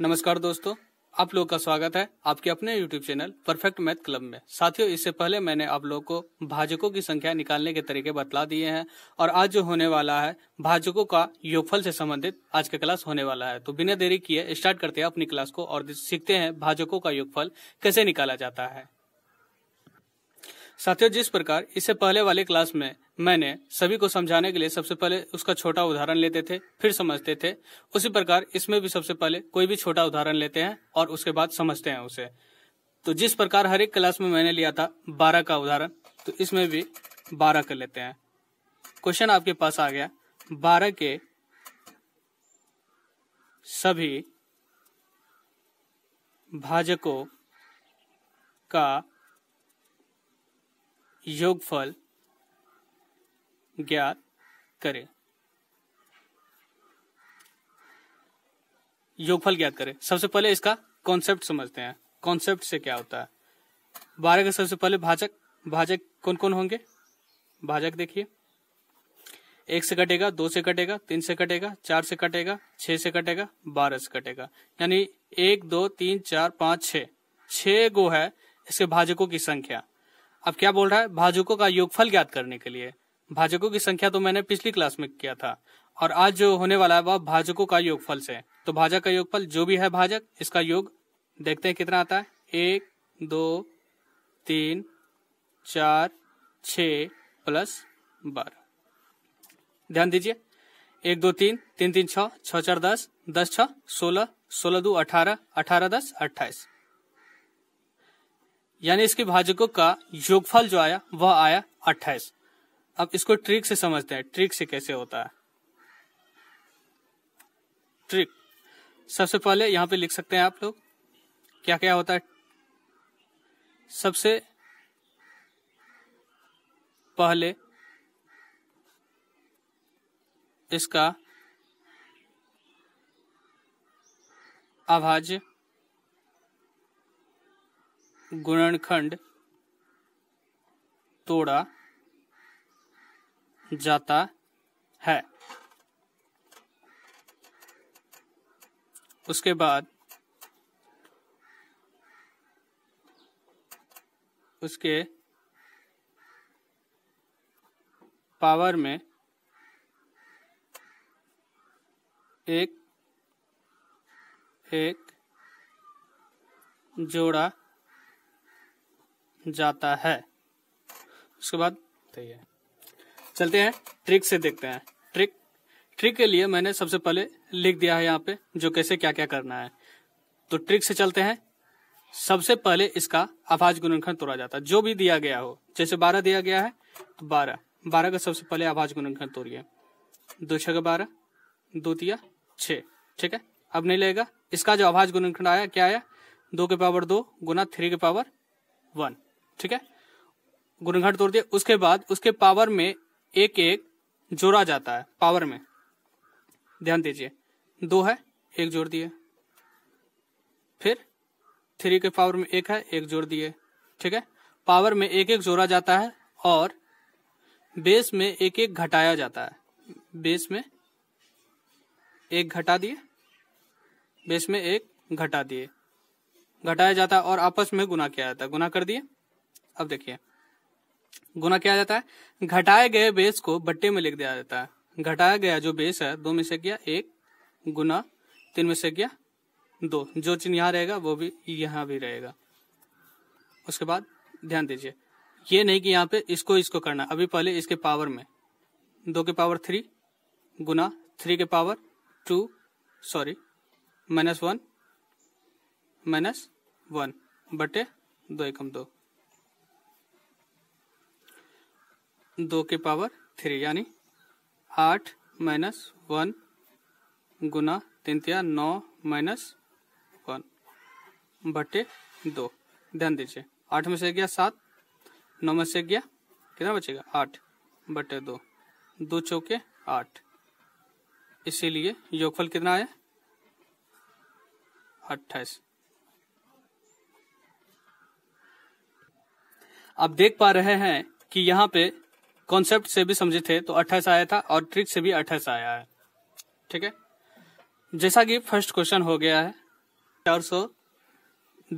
नमस्कार दोस्तों आप लोग का स्वागत है आपके अपने YouTube channel perfect math club में साथियों इससे पहले मैंने आप लोग को भाजकों की संख्या निकालने के तरीके बतला दिए हैं और आज जो होने वाला है भाजकों का योगफल से संबंधित आज का क्लास होने वाला है तो बिना देरी किए स्टार्ट करते हैं अपनी क्लास को और सीखते हैं भाजकों का योगफल कैसे निकाला जाता है साथियों जिस प्रकार इससे पहले वाले क्लास में मैंने सभी को समझाने के लिए सबसे पहले उसका छोटा उदाहरण लेते थे फिर समझते थे उसी प्रकार इसमें भी सबसे पहले कोई भी छोटा उदाहरण लेते हैं और उसके बाद समझते हैं उसे तो जिस प्रकार हर एक क्लास में मैंने लिया था बारह का उदाहरण तो इसमें भी बारह कर लेते हैं क्वेश्चन आपके पास आ गया बारह के सभी भाजकों का योगफल ज्ञात करें योगफल ज्ञात करें सबसे पहले इसका कॉन्सेप्ट समझते हैं कॉन्सेप्ट से क्या होता है बारह का सबसे पहले भाजक भाजक कौन कौन होंगे भाजक देखिए एक से कटेगा दो से कटेगा तीन से कटेगा चार से कटेगा छह से कटेगा बारह से कटेगा यानी एक दो तीन चार पांच छ गो है इसके भाजकों की संख्या अब क्या बोल रहा है भाजकों का योगफल ज्ञात करने के लिए भाजकों की संख्या तो मैंने पिछली क्लास में किया था और आज जो होने वाला है वह भाजकों का योगफल से तो भाजक का योगफल जो भी है भाजक इसका योग देखते हैं कितना आता है एक दो तीन चार छ प्लस बारह ध्यान दीजिए एक दो तीन तीन तीन छ छ चार दस दस छ सोलह सोलह दो अठारह अठारह दस अट्ठाईस यानी इसके भाजकों का योगफल जो आया वह आया अट्ठाईस अब इसको ट्रिक से समझते हैं ट्रिक से कैसे होता है ट्रिक सबसे पहले यहां पे लिख सकते हैं आप लोग क्या क्या होता है सबसे पहले इसका अभाज्य गुणनखंड तोड़ा जाता है उसके बाद उसके पावर में एक एक जोड़ा जाता है उसके बाद है चलते हैं ट्रिक से देखते हैं ट्रिक ट्रिक के लिए मैंने सबसे पहले लिख दिया है यहाँ पे जो कैसे क्या क्या करना है तो ट्रिक से चलते हैं सबसे पहले इसका आवाज गुणनखंड तोड़ा जाता है जो भी दिया गया हो जैसे बारह दिया गया है तो बारह बारह का सबसे पहले आवाज गुणनखंड तोड़िए दो छ का बारह दो तिया छ ठीक है अब नहीं लेगा इसका जो आवाज गुणनखंड आया क्या आया दो के पावर दो गुना थ्री के पावर वन ठीक है गुणघाट तोड़ दिया उसके बाद उसके पावर में एक एक जोड़ा जाता है पावर में ध्यान दीजिए दो है एक जोड़ दिए फिर थ्री के पावर में एक है एक जोड़ दिए ठीक है पावर में एक एक जोड़ा जाता है और बेस में एक एक घटाया जाता है बेस में एक घटा दिए बेस में एक घटा दिए घटाया जाता है और आपस में गुना किया जाता है गुना कर दिए अब देखिए गुना क्या जाता है घटाए गए बेस को बट्टे में लिख दिया जाता है घटाया गया जो बेस है दो में से गया एक गुना तीन में से गया दो जो चिन्ह यहां रहेगा वो भी यहां भी रहेगा उसके बाद ध्यान दीजिए ये नहीं कि यहाँ पे इसको इसको करना अभी पहले इसके पावर में दो के पावर थ्री गुना थ्री के power two sorry minus one minus one बटे दो एकम दो दो के पावर थ्री यानी आठ माइनस वन गुना तीन तिया नौ माइनस वन बटे दो ध्यान दीजिए आठ में से गया सात नौ में से गया कितना बचेगा आठ बटे दो दो चौके आठ इसीलिए योगफल कितना आया अट्ठाईस आप देख पा रहे हैं कि यहाँ पे कॉन्सेप्ट से भी समझे थे तो अट्ठाईस आया था और ट्रिक से भी अट्ठाईस आया है ठीक है जैसा कि फर्स्ट क्वेश्चन हो गया है चार सौ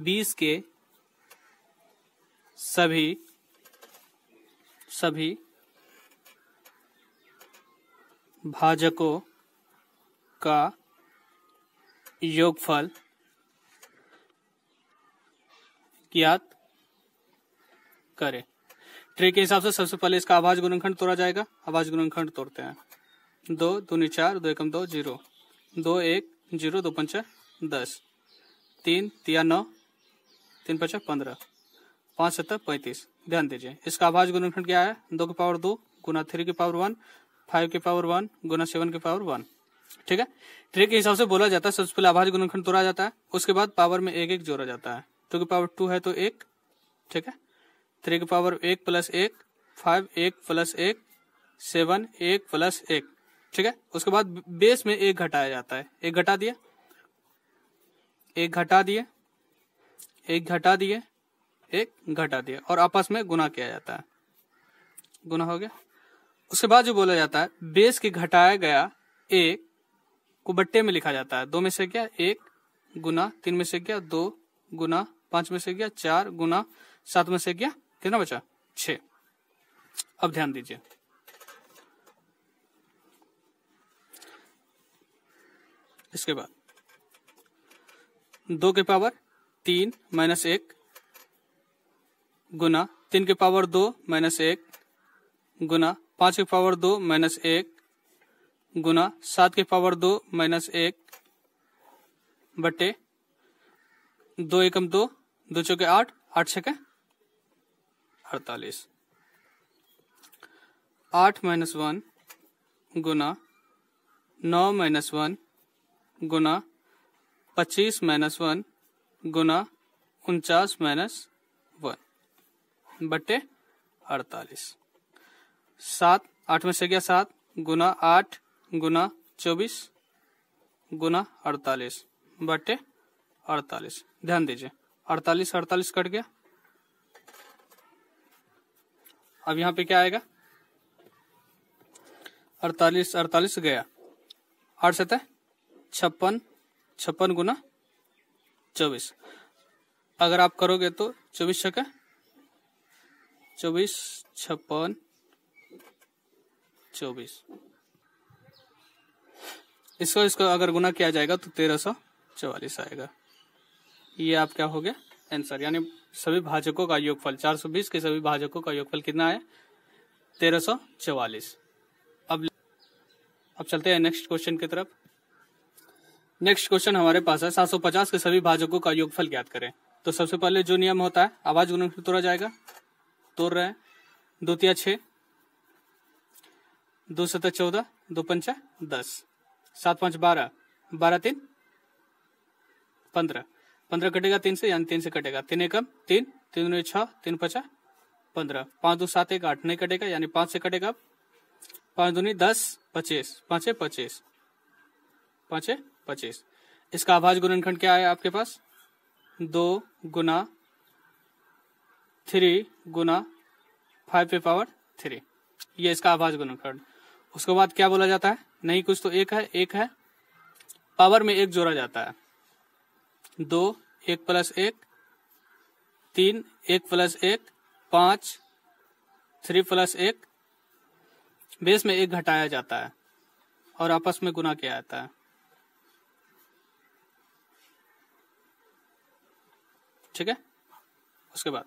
बीस के सभी सभी भाजकों का योगफल ज्ञात करें ट्रे के हिसाब से सबसे पहले इसका आवाज गुणनखंड तोड़ा जाएगा आवाज गुणनखंड तोड़ते हैं दो दूनी चार दो एकम दो जीरो दो एक जीरो दो पंच दस तीन तिया नौ तीन पंच पंद्रह पांच सत्तर पैंतीस ध्यान दीजिए इसका आवाज गुणनखंड क्या है दो के पावर दो गुना थ्री के पावर वन फाइव के पावर वन गुना सेवन के पावर वन ठीक है ट्रे के हिसाब से बोला जाता है सबसे पहले आवाज गुणनखंड तोड़ा जाता है उसके बाद पावर में एक एक जोड़ा जाता है टू के पावर टू है तो एक ठीक है थ्री के पावर एक प्लस एक फाइव एक प्लस एक सेवन एक प्लस एक ठीक है उसके बाद बेस में एक घटाया जाता है एक घटा दिया एक घटा दिए एक घटा दिए एक घटा दिया और आपस में गुना किया जाता है गुना हो गया उसके बाद जो बोला जाता है बेस के घटाया गया एक को बट्टे में लिखा जाता है दो में से क्या एक गुना तीन में से क्या दो गुना पांच में से क्या चार गुना सात में से क्या कितना बचा छ अब ध्यान दीजिए इसके बाद दो के पावर तीन माइनस एक गुना तीन के पावर दो माइनस एक गुना पांच के पावर दो माइनस एक गुना सात के पावर दो माइनस एक बटे दो एकम दो दो चौके आठ आठ छके अड़तालीस आठ माइनस वन गुना नौ माइनस वन गुना पच्चीस माइनस वन गुना उनचास माइनस वन बटे अड़तालीस सात आठ में से गया सात गुना आठ गुना चौबीस गुना अड़तालीस बटे अड़तालीस ध्यान दीजिए अड़तालीस अड़तालीस कट गया अब यहाँ पे क्या आएगा अड़तालीस अड़तालीस गया आठ सत छप्पन छप्पन गुना चौबीस अगर आप करोगे तो चौबीस छक चौबीस छप्पन चौबीस इसको इसको अगर गुना किया जाएगा तो तेरह सौ चौवालीस आएगा ये आप क्या हो गया आंसर यानी सभी भाजकों का योगफल 420 के सभी भाजकों का योगफल कितना है तेरह अब अब चलते हैं नेक्स्ट क्वेश्चन की तरफ नेक्स्ट क्वेश्चन हमारे पास है 750 के सभी भाजकों का योगफल ज्ञात करें तो सबसे पहले जो नियम होता है आवाज गुणन तोड़ा जाएगा तोड़ रहे हैं दो तिया छः दो सत चौदह दो पंच दस सात पांच बारह बारह तीन पंद्रह पंद्रह कटेगा तीन से यानी तीन से कटेगा तीन एकम तीन तीन छह तीन पचा पंद्रह पांच दो सात एक आठ नहीं कटेगा यानी पांच से कटेगा पांच दुनी दस पच्चीस पांचे पच्चीस पांचे पच्चीस इसका आभाज गुणनखंड क्या है आपके पास दो गुना थ्री गुना फाइव पे पावर थ्री ये इसका आभाज गुणनखंड उसके बाद क्या बोला जाता है नहीं कुछ तो एक है एक है पावर में एक जोड़ा जाता है दो एक प्लस एक तीन एक प्लस एक पांच थ्री प्लस एक बेस में एक घटाया जाता है और आपस में गुना किया जाता है ठीक है उसके बाद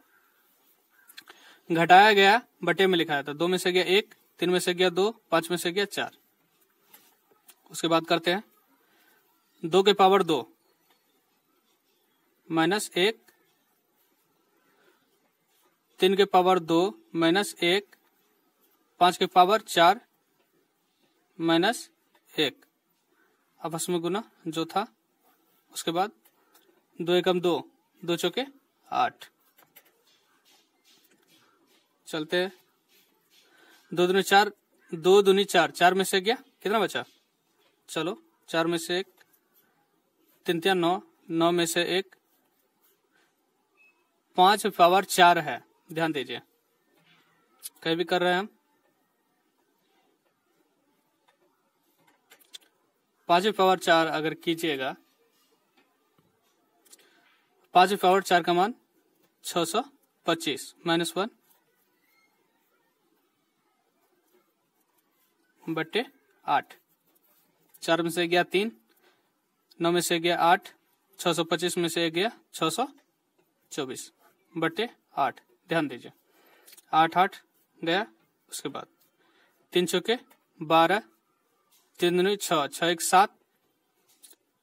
घटाया गया बटे में लिखा जाता दो में से गया एक तीन में से गया दो पांच में से गया चार उसके बाद करते हैं दो के पावर दो माइनस एक तीन के पावर दो माइनस एक पांच के पावर चार माइनस एक अब में गुना जो था उसके बाद दो एकम दो दो चौके आठ चलते हैं दो दूनी चार दो दूनी चार चार में से गया कितना बचा चलो चार में से एक तीन तीन नौ नौ में से एक पांच पावर चार है ध्यान दीजिए कहीं भी कर रहे हैं हम पांच पावर चार अगर कीजिएगा पांच पावर चार का मान छ सौ पच्चीस माइनस वन बटे आठ चार में से गया तीन नौ में से गया आठ छह सौ पच्चीस में से गया छह सौ चौबीस बटे आठ ध्यान दीजिए आठ आठ गया उसके बाद तीन चौके बारह तीन दूनी छ छ एक सात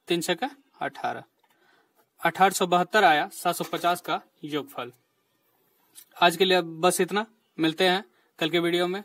तीन छके का अठारह अठारह सौ बहत्तर आया सात सौ पचास का योगफल आज के लिए बस इतना मिलते हैं कल के वीडियो में